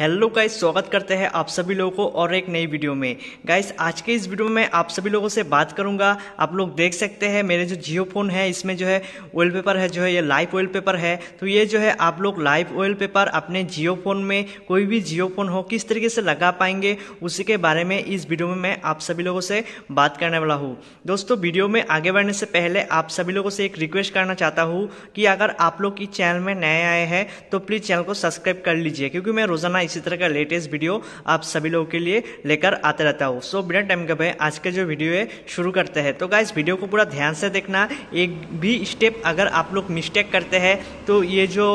hello guys स्वागत करते हैं आप सभी लोगों को और एक नई वीडियो में गाइस आज के इस वीडियो में आप सभी लोगों से बात करूंगा आप लोग देख सकते हैं मेरे जो जियो फ़ोन है इसमें जो है ऑयल पेपर है जो है ये लाइव ऑयल पेपर है तो ये जो है आप लोग लाइव ऑयल पेपर अपने जियो फ़ोन में कोई भी जियो फ़ोन हो किस तरीके से लगा पाएंगे उसी के बारे में इस वीडियो में मैं आप सभी लोगों से बात करने वाला हूँ दोस्तों वीडियो में आगे बढ़ने से पहले आप सभी लोगों से एक रिक्वेस्ट करना चाहता हूँ कि अगर आप लोग इस चैनल में नए आए हैं तो प्लीज़ चैनल को सब्सक्राइब कर लीजिए क्योंकि मैं रोज़ाना इसी तरह का लेटेस्ट वीडियो आप सभी लोगों के लिए लेकर आते रहता हूँ सो बिना टाइम का भाई आज का जो वीडियो है शुरू करते हैं तो गाइज वीडियो को पूरा ध्यान से देखना एक भी स्टेप अगर आप लोग मिस्टेक करते हैं तो ये जो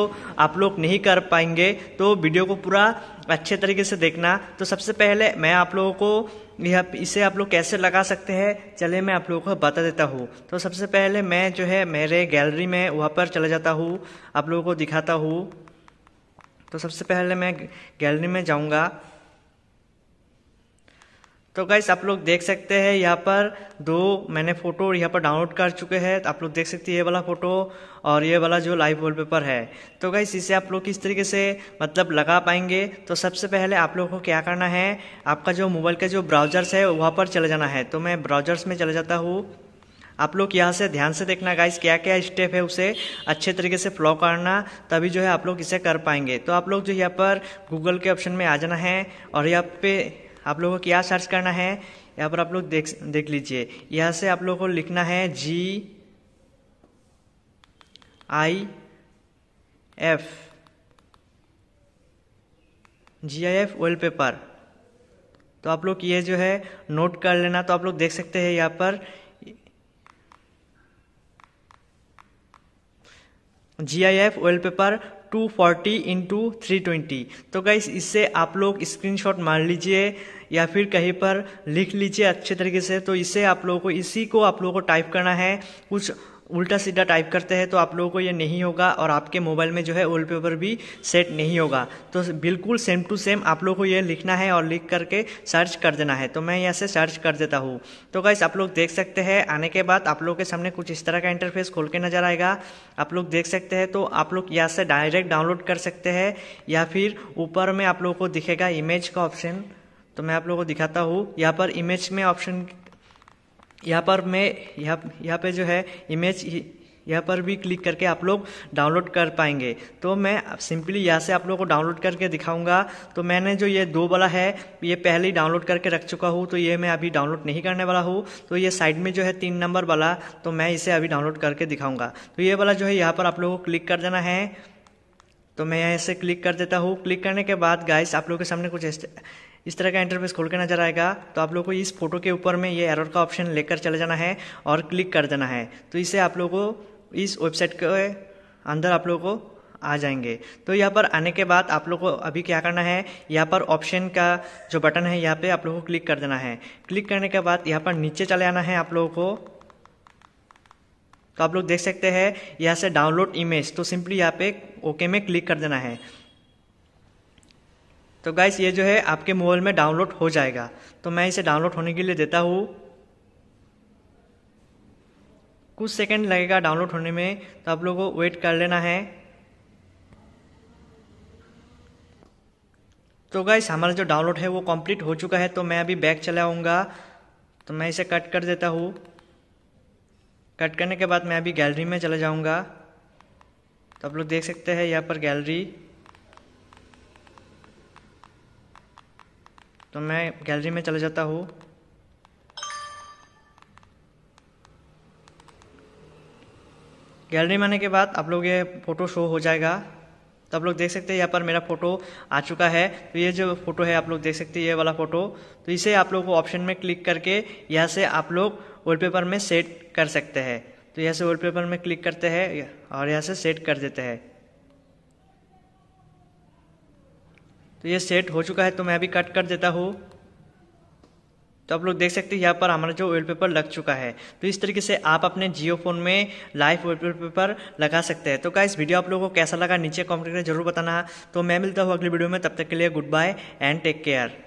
आप लोग नहीं कर पाएंगे तो वीडियो को पूरा अच्छे तरीके से देखना तो सबसे पहले मैं आप लोगों को यह इसे आप लोग कैसे लगा सकते हैं चले मैं आप लोगों को बता देता हूँ तो सबसे पहले मैं जो है मेरे गैलरी में वहाँ पर चला जाता हूँ आप लोगों को दिखाता हूँ तो सबसे पहले मैं गैलरी में जाऊंगा तो गाइस आप लोग देख सकते हैं यहाँ पर दो मैंने फ़ोटो यहाँ पर डाउनलोड कर चुके हैं तो आप लोग देख सकते हैं ये वाला फ़ोटो और ये वाला जो लाइव वॉलपेपर है तो गाइस इसे आप लोग किस तरीके से मतलब लगा पाएंगे तो सबसे पहले आप लोग को क्या करना है आपका जो मोबाइल का जो ब्राउजर्स है वहाँ पर चले जाना है तो मैं ब्राउजर्स में चले जाता हूँ आप लोग यहाँ से ध्यान से देखना गाइस क्या क्या स्टेप है उसे अच्छे तरीके से फ्लो करना तभी जो है आप लोग इसे कर पाएंगे तो आप लोग जो यहाँ पर गूगल के ऑप्शन में आ जाना है और यहाँ पे आप लोगों को क्या सर्च करना है यहाँ पर आप लोग देख देख लीजिए यहाँ से आप लोगों को लिखना है G I F G I F oil paper तो आप लोग ये जो है नोट कर लेना तो आप लोग देख सकते हैं यहाँ पर G I F well paper two forty into three twenty तो गाइस इससे आप लोग स्क्रीनशॉट मार लीजिए या फिर कहीं पर लिख लीजिए अच्छे तरीके से तो इसे आप लोगों को इसी को आप लोगों को टाइप करना है कुछ उल्टा सीधा टाइप करते हैं तो आप लोगों को ये नहीं होगा और आपके मोबाइल में जो है वॉलपेपर भी सेट नहीं होगा तो बिल्कुल सेम टू सेम आप लोगों को ये लिखना है और लिख करके सर्च कर देना है तो मैं यहाँ से सर्च कर देता हूँ तो गाइस आप लोग देख सकते हैं आने के बाद आप लोगों के सामने कुछ इस तरह का इंटरफेस खोल के नज़र आएगा आप लोग देख सकते हैं तो आप लोग यहाँ से डायरेक्ट डाउनलोड कर सकते हैं या फिर ऊपर में आप लोगों को दिखेगा इमेज का ऑप्शन तो मैं आप लोगों को दिखाता हूँ यहाँ पर इमेज में ऑप्शन यहाँ पर मैं यहाँ यहाँ पे जो है इमेज यहाँ पर भी क्लिक करके आप लोग डाउनलोड कर पाएंगे तो मैं सिंपली यहाँ से आप लोगों को डाउनलोड करके दिखाऊंगा तो मैंने जो ये दो वाला है ये पहले ही डाउनलोड करके रख चुका हूँ तो ये मैं अभी डाउनलोड नहीं करने वाला हूँ तो ये साइड में जो है तीन नंबर वाला तो मैं इसे अभी डाउनलोड करके दिखाऊंगा तो ये वाला जो है यहाँ पर आप लोगों को क्लिक कर देना है तो मैं यहाँ से क्लिक कर देता हूँ क्लिक करने के बाद गाइस आप लोगों के सामने कुछ इस तरह का इंटरफेस खोल के नजर आएगा तो आप लोग को इस फोटो के ऊपर में ये एरर का ऑप्शन लेकर चले जाना है और क्लिक कर देना है तो इसे आप लोगों को इस वेबसाइट के अंदर आप लोग को आ जाएंगे तो यहाँ पर आने के बाद आप लोग को अभी क्या करना है यहाँ पर ऑप्शन का जो बटन है यहाँ पे आप लोगों को क्लिक कर देना है क्लिक करने के बाद यहाँ पर नीचे चले आना है आप लोगों को तो आप लोग देख सकते हैं यहाँ से डाउनलोड इमेज तो सिंपली यहाँ पे ओके में क्लिक कर देना है तो गाइस ये जो है आपके मोबाइल में डाउनलोड हो जाएगा तो मैं इसे डाउनलोड होने के लिए देता हूँ कुछ सेकंड लगेगा डाउनलोड होने में तो आप लोगों को वेट कर लेना है तो गाइस हमारा जो डाउनलोड है वो कंप्लीट हो चुका है तो मैं अभी बैक चलाऊँगा तो मैं इसे कट कर देता हूँ कट करने के बाद मैं अभी गैलरी में चला जाऊँगा तो आप लोग देख सकते हैं यहाँ पर गैलरी तो मैं गैलरी में चला जाता हूँ गैलरी में आने के बाद आप लोग ये फ़ोटो शो हो जाएगा तो आप लोग देख सकते हैं यहाँ पर मेरा फ़ोटो आ चुका है तो ये जो फ़ोटो है आप लोग देख सकते हैं ये वाला फ़ोटो तो इसे आप लोग को ऑप्शन में क्लिक करके यहाँ से आप लोग वॉलपेपर में सेट कर सकते हैं तो यहाँ से वॉलपेपर में क्लिक करते हैं और यहाँ से सेट कर देते हैं तो ये सेट हो चुका है तो मैं अभी कट कर देता हूँ तो आप लोग देख सकते हैं यहाँ पर हमारा जो पेपर लग चुका है तो इस तरीके से आप अपने जियो फोन में लाइव पेपर लगा सकते हैं तो क्या इस वीडियो आप लोगों को कैसा लगा नीचे कॉमेंट करके जरूर बताना तो मैं मिलता हूँ अगली वीडियो में तब तक के लिए goodbye and take care